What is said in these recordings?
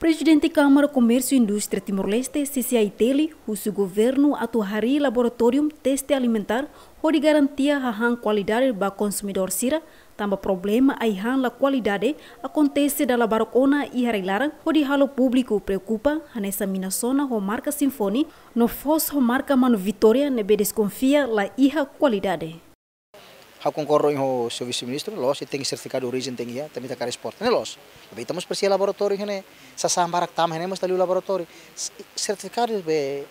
Presidente da Câmara Comércio e Indústria Timor-Leste, CCITELI, o governo hari laboratório teste alimentar, onde garantia a qualidade para consumidor sira, tamba problema a ihan la qualidade acontece da labarocona e arreglara, onde halo público preocupa nessa minasona ho marca sinfoni, no fos ho marca mano vitória nebe desconfia la iha qualidade. Há concorro o seu vice-ministro, los, e tem certificado de origem, tem ia, também da cara esporte, né, los. Também estamos para ser laboratório, né, sa sambarak tam, né, mas está ali o laboratório. Certificado de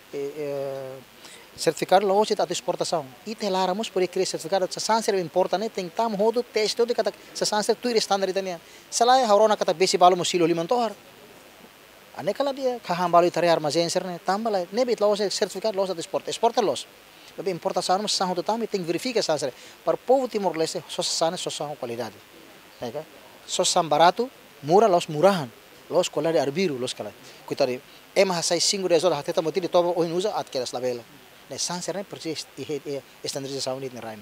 certificado logo está de exportação. E te laramos por criar certificado, sa sanser importa, né, tem tam rodo teste de cada, sa sanser tu ir standard itania. Sa lá haurona kata besi balo musilo limantohar. Ane kala dia kahambalo itari ser, né, tambala, ne bit los, certificado logo de esporte, Esporte, logo. lebih importa mas sarro do tam ting tem que verificar sabe, para o povo timor-leste só são só são qualidade. Sabe? Só são barato, mura los murahan, los colar de arbiru los colar. Cuidado, é mais sai 5 10 horas até tamo tiri toma hoje usa at quedas labela. Ne sanser ne porque estandarização nit ne rain.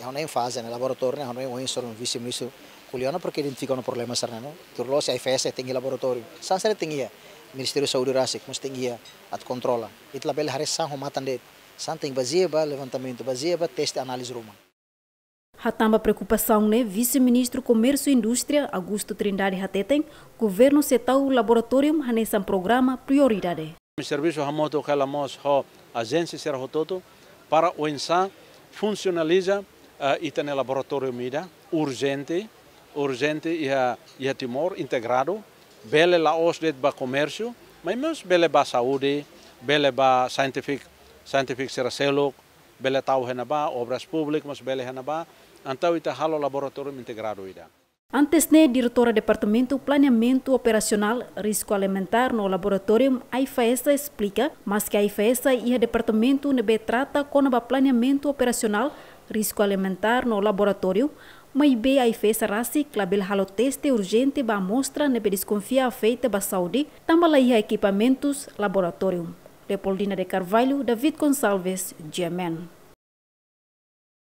É uma fase no laboratório, né, hoje só visi misu. ministro Juliano porque identifica um problema sarna, né. Turlo se IFS tem laboratório. Sanser tem ia Ministério Saúde Rasik, mesti ia at controla. It hari hares matan de Santa Baseba, levantamento Baseba, teste análise Roma. Ratamba preocupação, né? Vice-ministro Comércio e Indústria, Augusto Trindade Ratetem, governo setau laboratório Hanessan programa prioridade. O serviço Ramoto Calamos, agência Serra rototo para o ENSA, funcionaliza eh, e tem laboratório MIDA, urgente, urgente e a, eh, e a Timor integrado, bele laos de ba comércio, mas mesmo bele ba saúde, bele ba científico scientific sira seluk bele tau hena ba obras public mas bele hena ba antau ita halo laboratório integrado ida Antes ne diretora Departamento Planeamento Operacional Risco Alimentar no laboratório, a explica, mas que a e a Departamento nebe trata com ba Planeamento Operacional Risco Alimentar no laboratório, mas be a rasi clabel halo teste urgente ba amostra nebe desconfia feita ba saúde, tambala equipamentos laboratório. Leopoldina de Carvalho, David Gonçalves, Diamant.